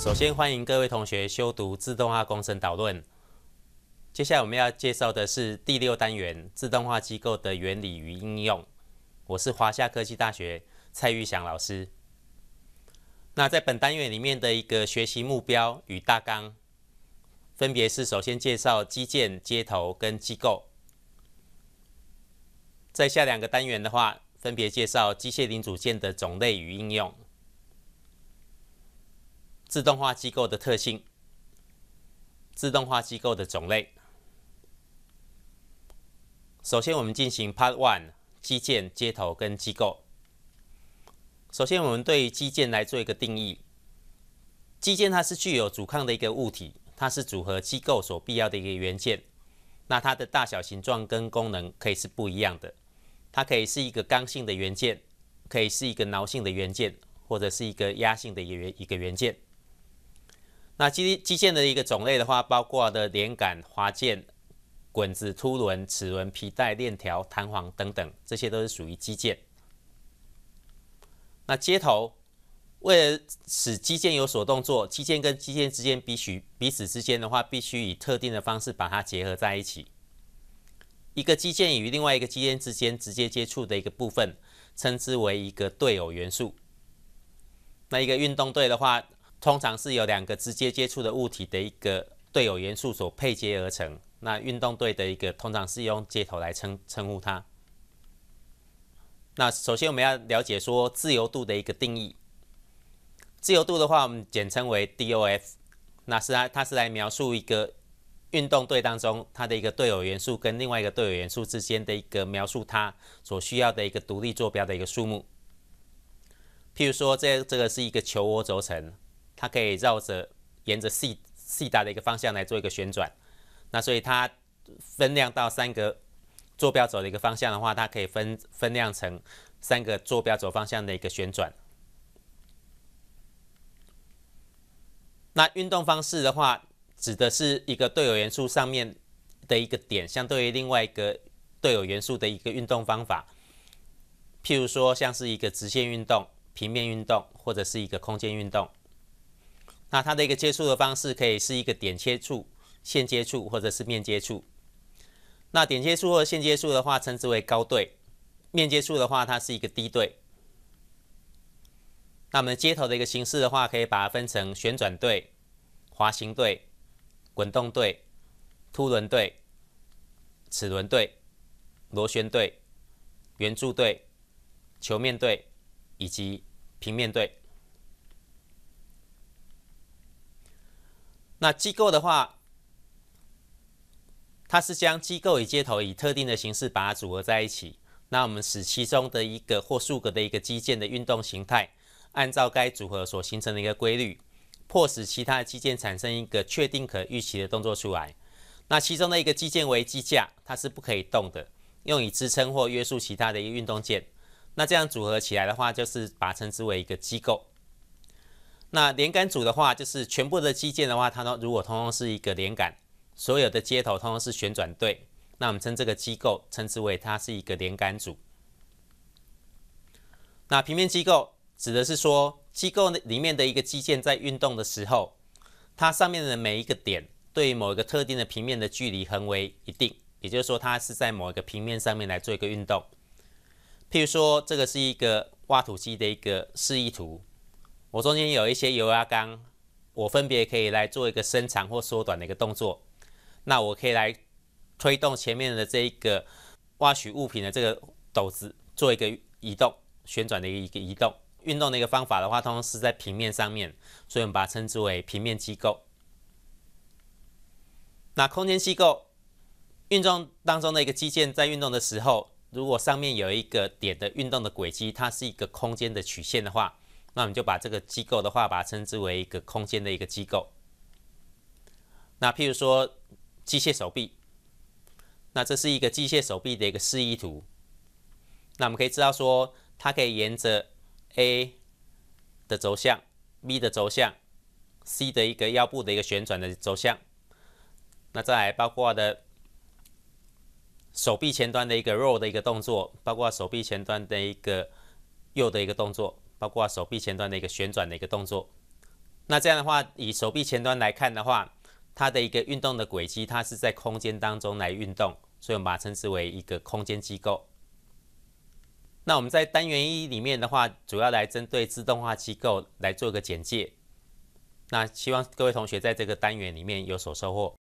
首先欢迎各位同学修读自动化工程导论。接下来我们要介绍的是第六单元自动化机构的原理与应用。我是华夏科技大学蔡玉祥老师。那在本单元里面的一个学习目标与大纲，分别是首先介绍基建、接头跟机构，在下两个单元的话，分别介绍机械零组件的种类与应用。自动化机构的特性，自动化机构的种类。首先，我们进行 Part One：基建、接头跟机构。首先，我们对于基建来做一个定义。基建它是具有阻抗的一个物体，它是组合机构所必要的一个元件。那它的大小、形状跟功能可以是不一样的。它可以是一个刚性的元件，可以是一个挠性的元件，或者是一个压性的一个一个元件。那机机件的一个种类的话，包括的连杆、滑键、滚子、凸轮、齿轮、皮带、链条、弹簧等等，这些都是属于机件。那接头，为了使机件有所动作，机件跟机件之间必须彼此之间的话，必须以特定的方式把它结合在一起。一个机件与另外一个机件之间直接接触的一个部分，称之为一个对偶元素。那一个运动队的话。通常是由两个直接接触的物体的一个对偶元素所配接而成。那运动队的一个通常是用接头来称称呼它。那首先我们要了解说自由度的一个定义。自由度的话，我们简称为 D.O.F。那是它，它是来描述一个运动队当中它的一个队友元素跟另外一个队友元素之间的一个描述，它所需要的一个独立坐标的一个数目。譬如说，这这个是一个球窝轴承。它可以绕着沿着细细达的一个方向来做一个旋转，那所以它分量到三个坐标轴的一个方向的话，它可以分分量成三个坐标轴方向的一个旋转。那运动方式的话，指的是一个对偶元素上面的一个点相对于另外一个对偶元素的一个运动方法。譬如说像是一个直线运动、平面运动，或者是一个空间运动。那它的一个接触的方式可以是一个点接触、线接触或者是面接触。那点接触或线接触的话称之为高对，面接触的话它是一个低对。那我们接头的一个形式的话，可以把它分成旋转对、滑行对、滚动对、凸轮对、齿轮对、螺旋对、圆柱对、球面对以及平面对。那机构的话，它是将机构与接头以特定的形式把它组合在一起。那我们使其中的一个或数个的一个机件的运动形态，按照该组合所形成的一个规律，迫使其他的机件产生一个确定可预期的动作出来。那其中的一个机件为机架，它是不可以动的，用以支撑或约束其他的一个运动件。那这样组合起来的话，就是把称之为一个机构。那连杆组的话，就是全部的机件的话，它都如果通通是一个连杆，所有的接头通通是旋转对，那我们称这个机构称之为它是一个连杆组。那平面机构指的是说，机构里面的一个机件在运动的时候，它上面的每一个点对某一个特定的平面的距离恒为一定，也就是说它是在某一个平面上面来做一个运动。譬如说这个是一个挖土机的一个示意图。我中间有一些油压缸，我分别可以来做一个伸长或缩短的一个动作。那我可以来推动前面的这一个挖取物品的这个斗子，做一个移动、旋转的一个移动运动的一个方法的话，通常是在平面上面，所以我们把它称之为平面机构。那空间机构运动当中的一个机件在运动的时候，如果上面有一个点的运动的轨迹，它是一个空间的曲线的话。那我们就把这个机构的话，把它称之为一个空间的一个机构。那譬如说机械手臂，那这是一个机械手臂的一个示意图。那我们可以知道说，它可以沿着 A 的轴向、B 的轴向、C 的一个腰部的一个旋转的轴向。那再包括的，手臂前端的一个 roll 的一个动作，包括手臂前端的一个右的一个动作。包括手臂前端的一个旋转的一个动作，那这样的话，以手臂前端来看的话，它的一个运动的轨迹，它是在空间当中来运动，所以我们把它称之为一个空间机构。那我们在单元一里面的话，主要来针对自动化机构来做一个简介。那希望各位同学在这个单元里面有所收获。